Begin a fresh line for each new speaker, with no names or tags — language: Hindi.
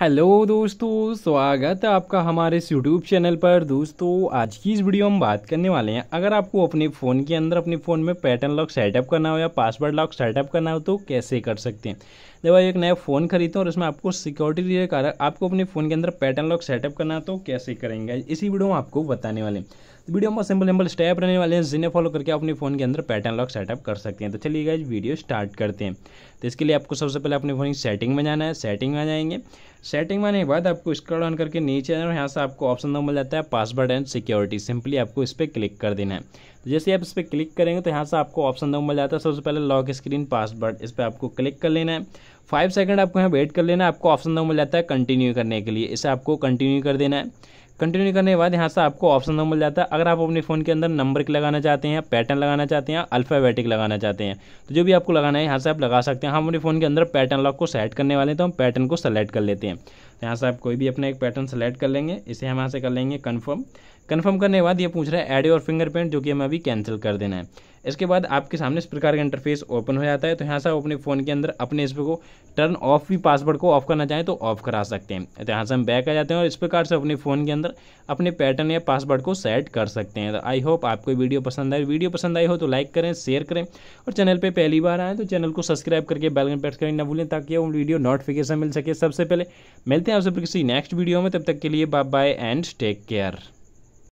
हेलो दोस्तों स्वागत है आपका हमारे इस यूट्यूब चैनल पर दोस्तों आज की इस वीडियो में बात करने वाले हैं अगर आपको अपने फ़ोन के अंदर अपने फ़ोन में पैटर्न लॉक सेटअप करना हो या पासवर्ड लॉक सेटअप करना हो तो कैसे कर सकते हैं जब एक नया फ़ोन खरीदते हैं और इसमें आपको सिक्योरिटी के कारण आपको अपने फ़ोन के अंदर पैटर्न लॉक सेटअप करना हो तो कैसे करेंगे इसी वीडियो में आपको बताने वाले हैं तो वीडियो में सिंपल सिंपल स्टेप रहने वाले हैं जिन्हें फॉलो करके आप अपने फ़ोन के अंदर पैटर्न लॉक सेटअप कर सकते हैं तो चलिए गाइज वीडियो स्टार्ट करते हैं तो इसके लिए आपको सबसे पहले अपने फ़ोन की सेटिंग में जाना है सेटिंग में जाएंगे सेटिंग में आने के बाद आपको स्क्रॉल ऑन करके नीचे आना और यहाँ से आपको ऑप्शन नंबर मिल जाता है पासवर्ड एंड सिक्योरिटी सिंपली आपको इस पर क्लिक कर देना है तो जैसे आप इस पर क्लिक करेंगे तो यहाँ से आपको ऑप्शन नंबर मिल जाता है सबसे पहले लॉक स्क्रीन पासवर्ड इस पर आपको क्लिक कर लेना है फाइव सेकंड आपको यहाँ वेट कर लेना है आपको ऑप्शन नंबर मिल जाता है कंटिन्यू करने के लिए इसे आपको कंटिन्यू कर देना है कंटिन्यू करने के बाद यहाँ से आपको ऑप्शन नंबर मिल जाता है अगर आप अपने फ़ोन के अंदर नंबर लगाना चाहते हैं पैटर्न लगाना चाहते हैं अल्फ़ाबेटिक लगाना चाहते हैं तो जो भी आपको लगाना है यहाँ से आप लगा सकते हैं हम अपने फ़ोन के अंदर पैटर्न लॉक को सेट करने वाले हैं तो हम पैटर्न को सेलेक्ट कर लेते हैं यहाँ से आप कोई भी अपना एक पैटर्न सेलेक्ट कर लेंगे इसे हम यहाँ से कर लेंगे कन्फर्म कन्फर्म करने के बाद ये पूछ रहा है एड और फिंगरप्रिंट जो कि हमें अभी कैंसिल कर देना है इसके बाद आपके सामने इस प्रकार का इंटरफेस ओपन हो जाता है तो यहाँ से आप अपने फ़ोन के अंदर अपने इस को टर्न ऑफ भी पासवर्ड को ऑफ करना चाहें तो ऑफ करा सकते हैं तो यहाँ से हम बैक आ जाते हैं और इस प्रकार से अपने फ़ोन के अंदर अपने पैटर्न या पासवर्ड को सेट कर सकते हैं तो आई होप आपको वीडियो पसंद आए वीडियो पसंद आई हो तो लाइक करें शेयर करें और चैनल पर पहली बार आएँ तो चैनल को सब्सक्राइब करके बैलगन प्रेस करें ना भूलें ताकि वो वीडियो नोटिफिकेशन मिल सके सबसे पहले मिलते हैं हैं आप सबके किसी नेक्स्ट वीडियो में तब तक के लिए bye bye and take care